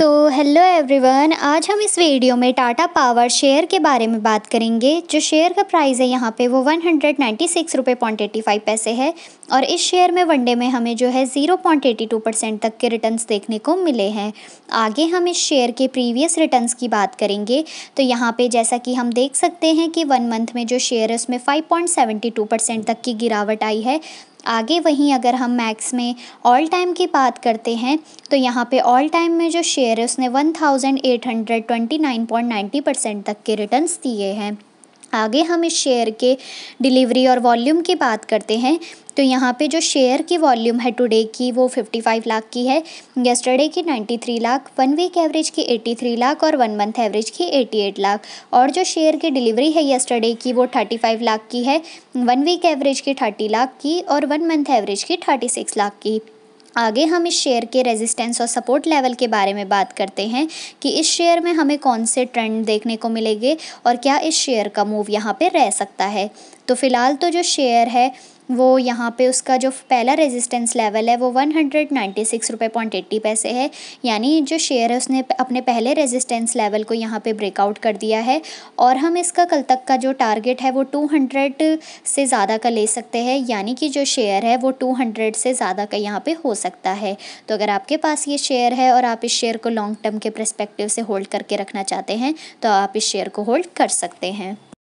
so hello everyone आज हम इस वीडियो में टाटा पावर शेयर के बारे में बात करेंगे जो शेयर का प्राइस है यहाँ पे वो वन हंड्रेड नाइन्टी सिक्स रुपये पॉइंट एटी फाइव पैसे है और इस शेयर में वनडे में हमें जो है zero point eighty two percent तक के रिटर्न्स देखने को मिले हैं आगे हम इस शेयर के प्रीवियस रिटर्न्स की बात करेंगे तो यहाँ पर जैसा कि हम देख सकते हैं कि वन मंथ में जो शेयर है उसमें five point seventy two percent तक की गिरावट आई है आगे वहीं अगर हम मैक्स में ऑल टाइम की बात करते हैं तो यहाँ पे ऑल टाइम में जो शेयर है उसने 1829.90 परसेंट तक के रिटर्न्स दिए हैं आगे हम इस शेयर के डिलीवरी और वॉल्यूम की बात करते हैं तो यहाँ पे जो शेयर की वॉल्यूम है टुडे की वो 55 लाख की है येस्टरडे की 93 लाख वन वीक एवरेज की 83 लाख और वन मंथ एवरेज की 88 लाख और जो शेयर की डिलीवरी है येस्टरडे की वो 35 लाख की है वन वीक एवरेज की 30 लाख की और वन मंथ एवरेज की 36 लाख की आगे हम इस शेयर के रेजिस्टेंस और सपोर्ट लेवल के बारे में बात करते हैं कि इस शेयर में हमें कौन से ट्रेंड देखने को मिलेंगे और क्या इस शेयर का मूव यहाँ पे रह सकता है तो फ़िलहाल तो जो शेयर है वो यहाँ पे उसका जो पहला रेजिस्टेंस लेवल है वो वन हंड्रेड नाइन्टी सिक्स रुपये पॉइंट एट्टी पैसे है यानी जो शेयर है उसने अपने पहले रेजिस्टेंस लेवल को यहाँ पे ब्रेकआउट कर दिया है और हम इसका कल तक का जो टारगेट है वो टू हंड्रेड से ज़्यादा का ले सकते हैं यानी कि जो शेयर है वो टू हंड्रेड से ज़्यादा का यहाँ पर हो सकता है तो अगर आपके पास ये शेयर है और आप इस शेयर को लॉन्ग टर्म के प्रस्पेक्टिव से होल्ड करके रखना चाहते हैं तो आप इस शेयर को होल्ड कर सकते हैं